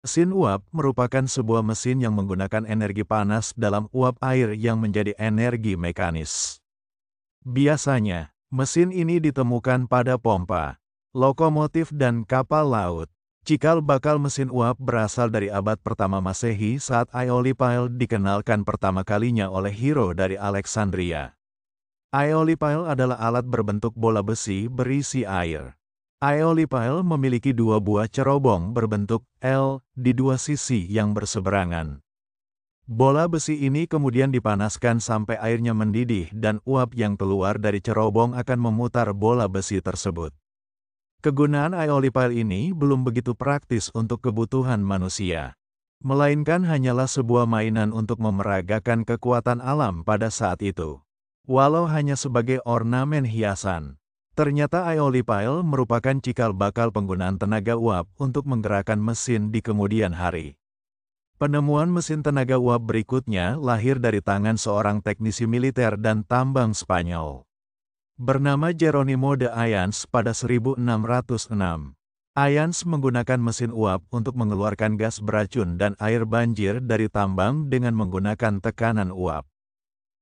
Mesin uap merupakan sebuah mesin yang menggunakan energi panas dalam uap air yang menjadi energi mekanis. Biasanya, mesin ini ditemukan pada pompa, lokomotif dan kapal laut. Cikal bakal mesin uap berasal dari abad pertama Masehi saat pile dikenalkan pertama kalinya oleh Hero dari Alexandria. pile adalah alat berbentuk bola besi berisi air. Aeolipael memiliki dua buah cerobong berbentuk L di dua sisi yang berseberangan. Bola besi ini kemudian dipanaskan sampai airnya mendidih dan uap yang keluar dari cerobong akan memutar bola besi tersebut. Kegunaan aeolipael ini belum begitu praktis untuk kebutuhan manusia. Melainkan hanyalah sebuah mainan untuk memeragakan kekuatan alam pada saat itu. Walau hanya sebagai ornamen hiasan. Ternyata aioli Pile merupakan cikal bakal penggunaan tenaga uap untuk menggerakkan mesin di kemudian hari. Penemuan mesin tenaga uap berikutnya lahir dari tangan seorang teknisi militer dan tambang Spanyol. Bernama Jeronimo de Ayans pada 1606. Ayans menggunakan mesin uap untuk mengeluarkan gas beracun dan air banjir dari tambang dengan menggunakan tekanan uap.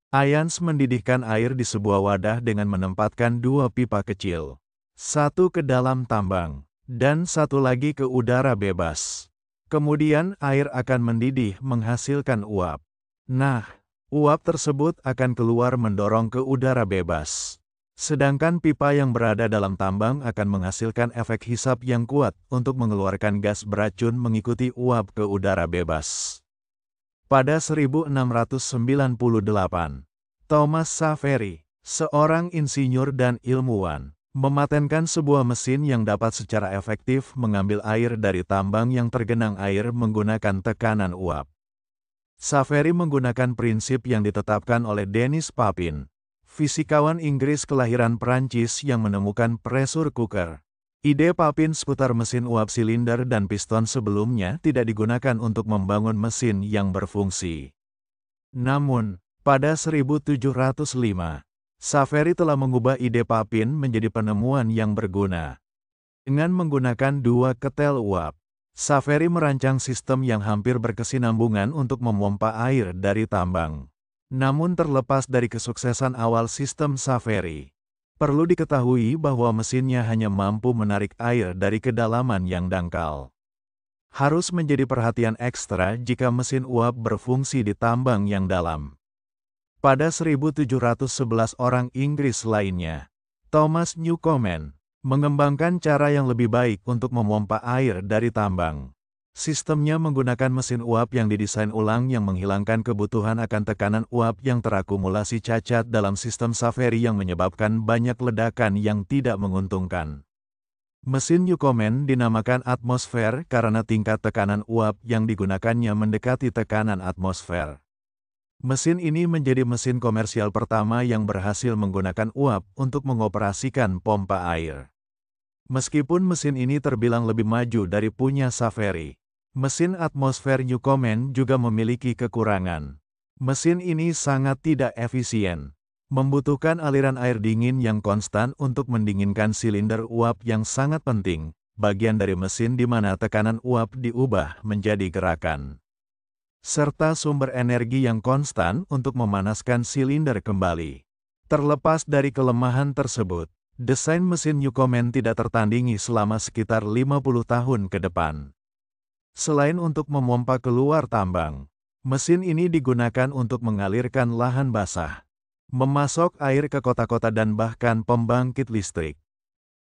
Ayans mendidihkan air di sebuah wadah dengan menempatkan dua pipa kecil. Satu ke dalam tambang, dan satu lagi ke udara bebas. Kemudian air akan mendidih menghasilkan uap. Nah, uap tersebut akan keluar mendorong ke udara bebas. Sedangkan pipa yang berada dalam tambang akan menghasilkan efek hisap yang kuat untuk mengeluarkan gas beracun mengikuti uap ke udara bebas. Pada 1698, Thomas Savery, seorang insinyur dan ilmuwan, mematenkan sebuah mesin yang dapat secara efektif mengambil air dari tambang yang tergenang air menggunakan tekanan uap. Savery menggunakan prinsip yang ditetapkan oleh Dennis Papin, fisikawan Inggris kelahiran Perancis yang menemukan pressure cooker, Ide Papin seputar mesin uap silinder dan piston sebelumnya tidak digunakan untuk membangun mesin yang berfungsi. Namun, pada 1705, Saferi telah mengubah ide Papin menjadi penemuan yang berguna. Dengan menggunakan dua ketel uap, Saveri merancang sistem yang hampir berkesinambungan untuk memompa air dari tambang. Namun terlepas dari kesuksesan awal sistem Saveri, Perlu diketahui bahwa mesinnya hanya mampu menarik air dari kedalaman yang dangkal. Harus menjadi perhatian ekstra jika mesin uap berfungsi di tambang yang dalam. Pada 1711 orang Inggris lainnya, Thomas Newcomen, mengembangkan cara yang lebih baik untuk memompa air dari tambang. Sistemnya menggunakan mesin uap yang didesain ulang yang menghilangkan kebutuhan akan tekanan uap yang terakumulasi cacat dalam sistem Saferi yang menyebabkan banyak ledakan yang tidak menguntungkan. Mesin Yukomen dinamakan atmosfer karena tingkat tekanan uap yang digunakannya mendekati tekanan atmosfer. Mesin ini menjadi mesin komersial pertama yang berhasil menggunakan uap untuk mengoperasikan pompa air. Meskipun mesin ini terbilang lebih maju dari punya Safari, mesin atmosfer Newcomen juga memiliki kekurangan. Mesin ini sangat tidak efisien. Membutuhkan aliran air dingin yang konstan untuk mendinginkan silinder uap yang sangat penting, bagian dari mesin di mana tekanan uap diubah menjadi gerakan. Serta sumber energi yang konstan untuk memanaskan silinder kembali. Terlepas dari kelemahan tersebut, desain mesin Yukomen tidak tertandingi selama sekitar 50 tahun ke depan. Selain untuk memompa keluar tambang, mesin ini digunakan untuk mengalirkan lahan basah, memasok air ke kota-kota dan bahkan pembangkit listrik.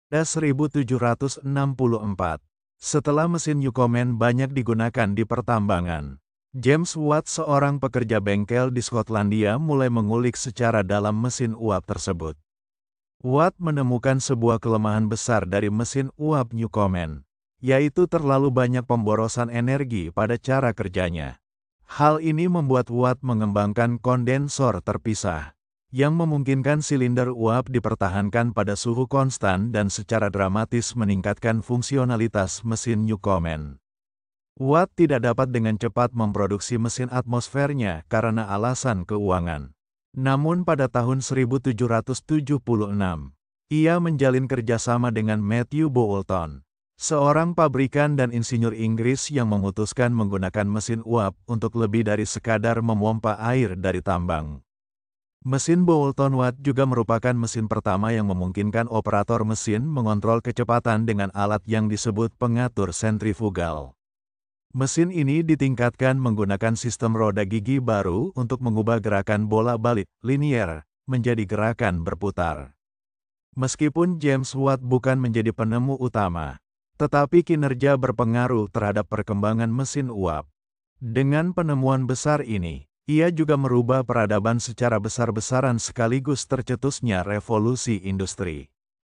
Pada 1764, setelah mesin Yukomen banyak digunakan di pertambangan, James Watt seorang pekerja bengkel di Skotlandia mulai mengulik secara dalam mesin uap tersebut. Watt menemukan sebuah kelemahan besar dari mesin uap Newcomen, yaitu terlalu banyak pemborosan energi pada cara kerjanya. Hal ini membuat Watt mengembangkan kondensor terpisah, yang memungkinkan silinder uap dipertahankan pada suhu konstan dan secara dramatis meningkatkan fungsionalitas mesin Newcomen. Watt tidak dapat dengan cepat memproduksi mesin atmosfernya karena alasan keuangan. Namun pada tahun 1776, ia menjalin kerjasama dengan Matthew Boulton, seorang pabrikan dan insinyur Inggris yang memutuskan menggunakan mesin uap untuk lebih dari sekadar memompa air dari tambang. Mesin Boulton Watt juga merupakan mesin pertama yang memungkinkan operator mesin mengontrol kecepatan dengan alat yang disebut pengatur sentrifugal. Mesin ini ditingkatkan menggunakan sistem roda gigi baru untuk mengubah gerakan bola balik linier menjadi gerakan berputar. Meskipun James Watt bukan menjadi penemu utama, tetapi kinerja berpengaruh terhadap perkembangan mesin uap. Dengan penemuan besar ini, ia juga merubah peradaban secara besar-besaran sekaligus tercetusnya revolusi industri.